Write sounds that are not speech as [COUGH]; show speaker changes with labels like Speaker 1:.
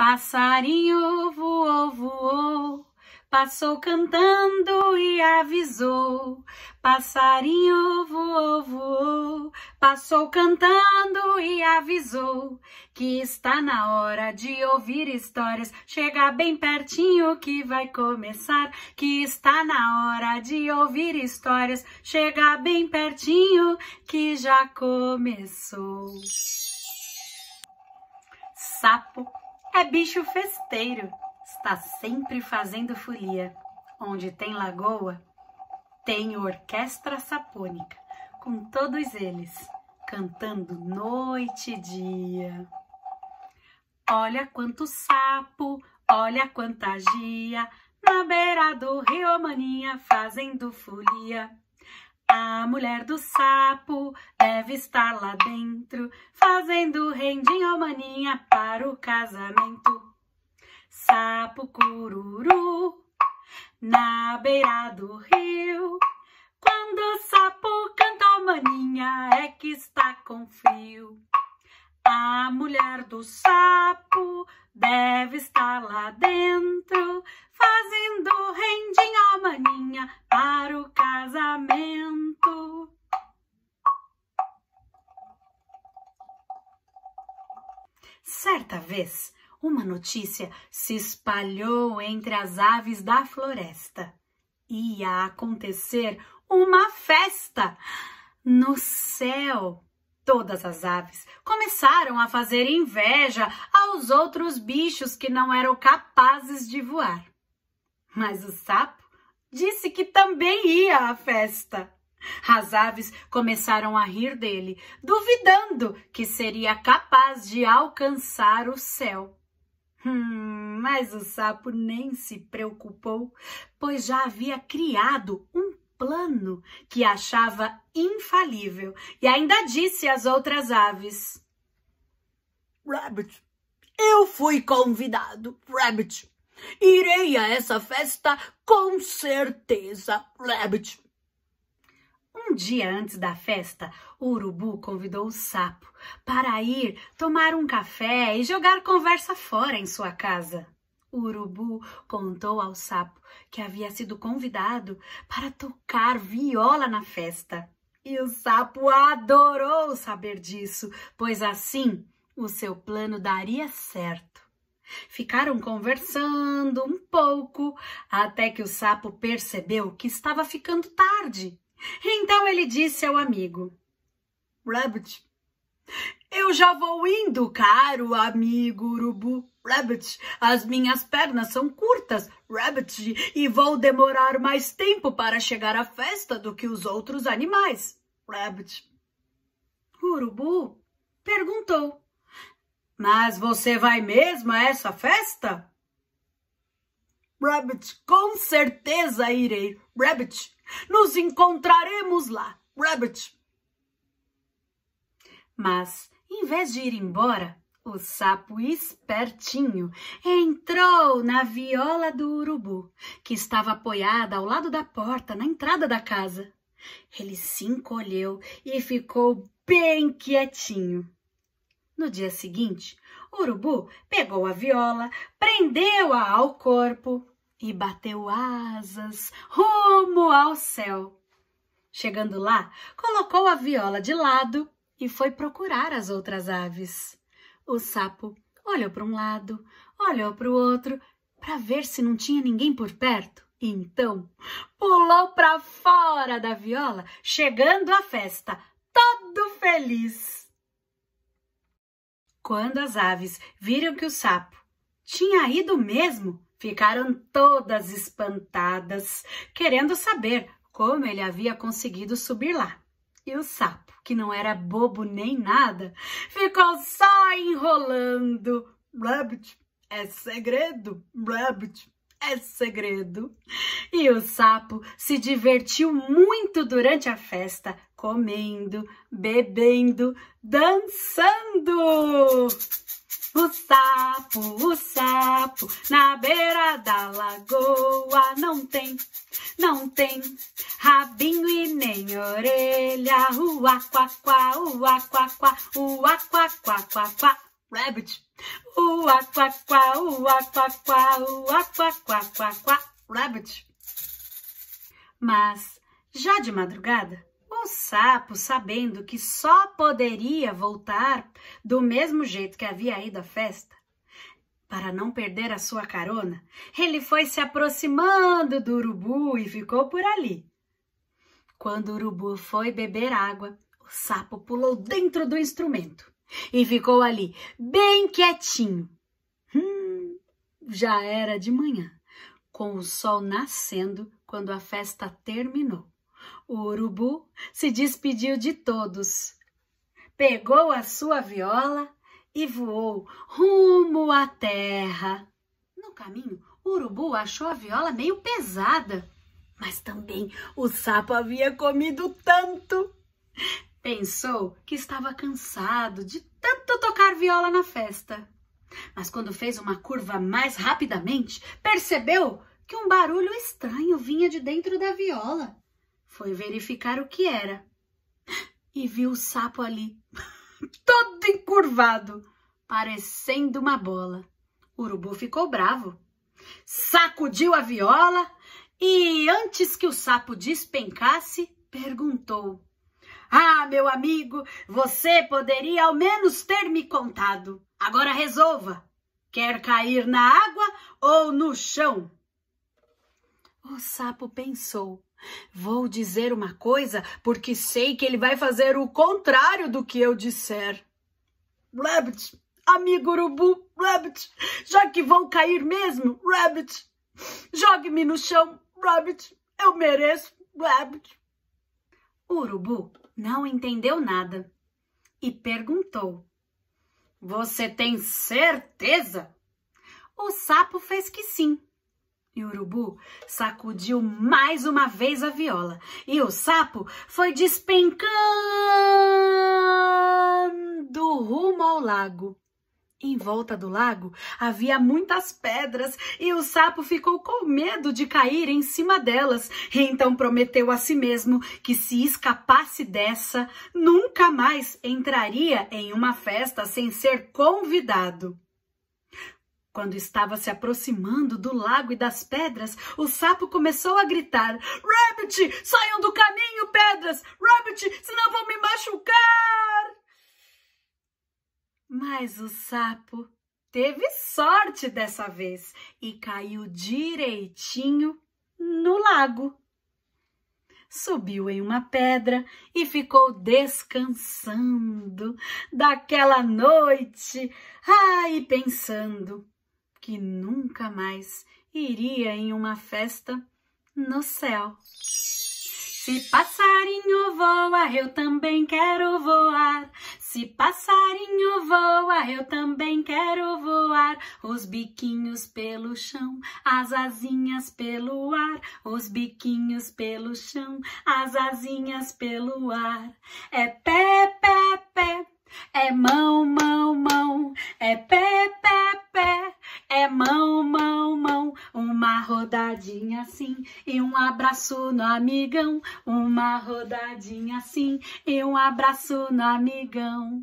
Speaker 1: Passarinho voou, voou, passou cantando e avisou. Passarinho voou, voou, passou cantando e avisou que está na hora de ouvir histórias. Chega bem pertinho que vai começar. Que está na hora de ouvir histórias. Chega bem pertinho que já começou. Sapo é bicho festeiro, está sempre fazendo folia. Onde tem lagoa, tem orquestra sapônica, com todos eles cantando noite e dia. Olha quanto sapo, olha quanta gia, na beira do rio Maninha fazendo folia. A mulher do sapo deve estar lá dentro, fazendo rendinha ou maninha para o casamento. Sapo cururu, na beira do rio, quando o sapo canta ou maninha é que está com frio. A mulher do sapo deve estar lá dentro, fazendo rendinha, maninha para o casamento. Certa vez, uma notícia se espalhou entre as aves da floresta. Ia acontecer uma festa no céu Todas as aves começaram a fazer inveja aos outros bichos que não eram capazes de voar. Mas o sapo disse que também ia à festa. As aves começaram a rir dele, duvidando que seria capaz de alcançar o céu. Hum, mas o sapo nem se preocupou, pois já havia criado um plano que achava infalível e ainda disse às outras aves: Rabbit, eu fui convidado, Rabbit. Irei a essa festa com certeza, Rabbit. Um dia antes da festa, o urubu convidou o sapo para ir tomar um café e jogar conversa fora em sua casa. O urubu contou ao sapo que havia sido convidado para tocar viola na festa. E o sapo adorou saber disso, pois assim o seu plano daria certo. Ficaram conversando um pouco até que o sapo percebeu que estava ficando tarde. Então ele disse ao amigo: Rabbit, eu já vou indo, caro amigo urubu. Rabbit, as minhas pernas são curtas, Rabbit, e vou demorar mais tempo para chegar à festa do que os outros animais, Rabbit. urubu perguntou: Mas você vai mesmo a essa festa? Rabbit, com certeza irei, Rabbit. Nos encontraremos lá, Rabbit. Mas em vez de ir embora, o sapo espertinho entrou na viola do urubu, que estava apoiada ao lado da porta na entrada da casa. Ele se encolheu e ficou bem quietinho. No dia seguinte, o urubu pegou a viola, prendeu-a ao corpo e bateu asas rumo ao céu. Chegando lá, colocou a viola de lado e foi procurar as outras aves. O sapo olhou para um lado, olhou para o outro, para ver se não tinha ninguém por perto. Então, pulou para fora da viola, chegando à festa, todo feliz. Quando as aves viram que o sapo tinha ido mesmo, ficaram todas espantadas, querendo saber como ele havia conseguido subir lá. E o sapo, que não era bobo nem nada, ficou só enrolando. Rabbit, é segredo, rabbit é segredo. E o sapo se divertiu muito durante a festa, comendo, bebendo, dançando. O sapo, o sapo, na beira da lagoa não tem, não tem rabinho e nem orelha. O aquaquá, o aquaquá, o aquaquá, aquaquá rabbit. Ua, ah, quá, quá, ua, ah, quá, quá, ua, ah, quá, quá, quá, quá, rabbit. Mas, já de madrugada, o sapo, sabendo que só poderia voltar do mesmo jeito que havia ido à festa, para não perder a sua carona, ele foi se aproximando do urubu e ficou por ali. Quando o urubu foi beber água, o sapo pulou dentro do instrumento e ficou ali, bem quietinho. Hum, já era de manhã, com o sol nascendo quando a festa terminou. O urubu se despediu de todos, pegou a sua viola e voou rumo à terra. No caminho, o urubu achou a viola meio pesada, mas também o sapo havia comido tanto Pensou que estava cansado de tanto tocar viola na festa. Mas quando fez uma curva mais rapidamente, percebeu que um barulho estranho vinha de dentro da viola. Foi verificar o que era e viu o sapo ali, [LAUGHS] todo encurvado, parecendo uma bola. O urubu ficou bravo, sacudiu a viola e, antes que o sapo despencasse, perguntou: ah, meu amigo, você poderia ao menos ter me contado. Agora resolva. Quer cair na água ou no chão? O sapo pensou. Vou dizer uma coisa porque sei que ele vai fazer o contrário do que eu disser. Rabbit, amigo urubu, Rabbit, já que vou cair mesmo, Rabbit, jogue-me no chão, Rabbit, eu mereço, Rabbit. Urubu não entendeu nada e perguntou: Você tem certeza? O sapo fez que sim. E o urubu sacudiu mais uma vez a viola e o sapo foi despencando rumo ao lago. Em volta do lago havia muitas pedras e o sapo ficou com medo de cair em cima delas. Então prometeu a si mesmo que se escapasse dessa, nunca mais entraria em uma festa sem ser convidado. Quando estava se aproximando do lago e das pedras, o sapo começou a gritar: Rabbit, saiam do caminho, pedras! Rabbit, senão vão me machucar! Mas o sapo teve sorte dessa vez e caiu direitinho no lago. Subiu em uma pedra e ficou descansando daquela noite, ai, pensando que nunca mais iria em uma festa no céu. Se passarinho voar, eu também quero voar. Se passarinho voa, eu também quero voar. Os biquinhos pelo chão, as asinhas pelo ar. Os biquinhos pelo chão, as asinhas pelo ar. É pé, pé, pé. É mão, mão, mão. É pé, pé, pé. É mão, mão. Uma rodadinha assim e um abraço no amigão. Uma rodadinha assim e um abraço no amigão.